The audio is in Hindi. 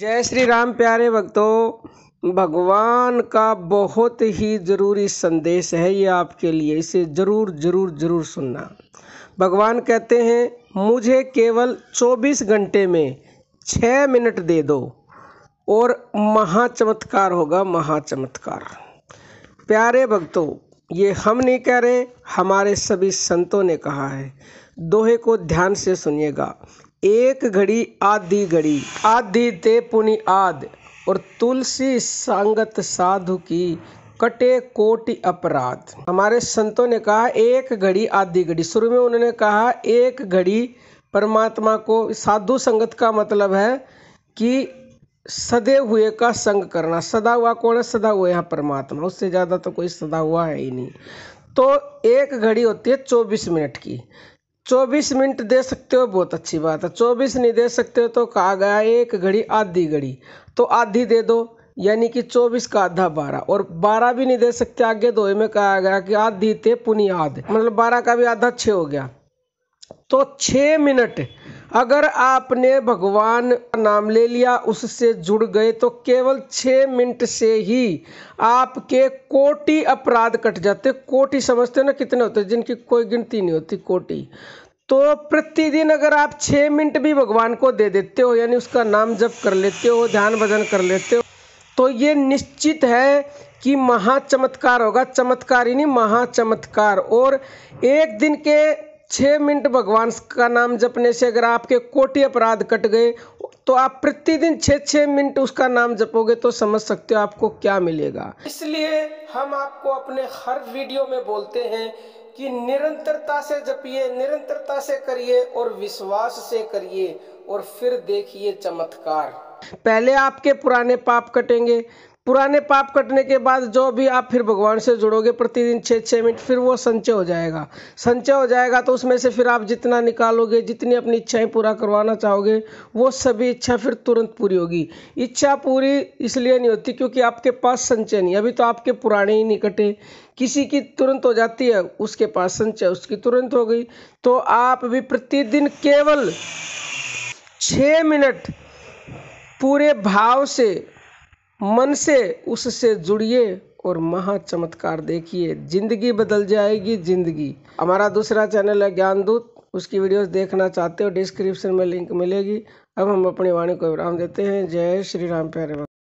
जय श्री राम प्यारे भक्तों भगवान का बहुत ही ज़रूरी संदेश है ये आपके लिए इसे ज़रूर ज़रूर ज़रूर सुनना भगवान कहते हैं मुझे केवल 24 घंटे में 6 मिनट दे दो और महा चमत्कार होगा महा चमत्कार प्यारे भक्तों ये हम नहीं कह रहे हमारे सभी संतों ने कहा है दोहे को ध्यान से सुनिएगा एक घड़ी आधी घड़ी आधी ते पुनि आद और तुलसी संगत साधु की कटे कोटि अपराध हमारे संतों ने कहा एक घड़ी आधी घड़ी शुरू में उन्होंने कहा एक घड़ी परमात्मा को साधु संगत का मतलब है कि सदे हुए का संग करना सदा हुआ कौन है सदा हुआ यहाँ परमात्मा उससे ज़्यादा तो कोई सदा हुआ है ही नहीं तो एक घड़ी होती है चौबीस मिनट की चौबीस मिनट दे सकते हो बहुत अच्छी बात है चौबीस नहीं दे सकते हो तो कहा गया एक घड़ी आधी घड़ी तो आधी दे दो यानी कि चौबीस का आधा बारह और बारह भी नहीं दे सकते आगे दोहे में कहा गया कि आधी थे पुनियाद मतलब बारह का भी आधा छः हो गया तो छः मिनट अगर आपने भगवान का नाम ले लिया उससे जुड़ गए तो केवल छः मिनट से ही आपके कोटि अपराध कट जाते कोटि समझते हो ना कितने होते जिनकी कोई गिनती नहीं होती कोटि तो प्रतिदिन अगर आप छः मिनट भी भगवान को दे देते हो यानी उसका नाम जप कर लेते हो ध्यान भजन कर लेते हो तो ये निश्चित है कि महा चमत्कार होगा चमत्कार ही नहीं महा चमत्कार और एक दिन के छः मिनट भगवान का नाम जपने से अगर आपके कोटि अपराध कट गए तो आप प्रतिदिन छः छः मिनट उसका नाम जपोगे तो समझ सकते हो आपको क्या मिलेगा इसलिए हम आपको अपने हर वीडियो में बोलते हैं कि निरंतरता से जपिए निरंतरता से करिए और विश्वास से करिए और फिर देखिए चमत्कार पहले आपके पुराने पाप कटेंगे पुराने पाप कटने के बाद जो भी आप फिर भगवान से जुड़ोगे प्रतिदिन छः छः मिनट फिर वो संचय हो जाएगा संचय हो जाएगा तो उसमें से फिर आप जितना निकालोगे जितनी अपनी इच्छाएं पूरा करवाना चाहोगे वो सभी इच्छा फिर तुरंत पूरी होगी इच्छा पूरी इसलिए नहीं होती क्योंकि आपके पास संचय नहीं अभी तो आपके पुराने ही नहीं कटे किसी की तुरंत हो जाती है उसके पास संचय उसकी तुरंत हो गई तो आप भी प्रतिदिन केवल छः मिनट पूरे भाव से मन से उससे जुड़िए और महा चमत्कार देखिए जिंदगी बदल जाएगी जिंदगी हमारा दूसरा चैनल है ज्ञान दूत उसकी वीडियोस देखना चाहते हो डिस्क्रिप्शन में लिंक मिलेगी अब हम अपनी वाणी को विराम देते हैं जय श्री राम प्यारे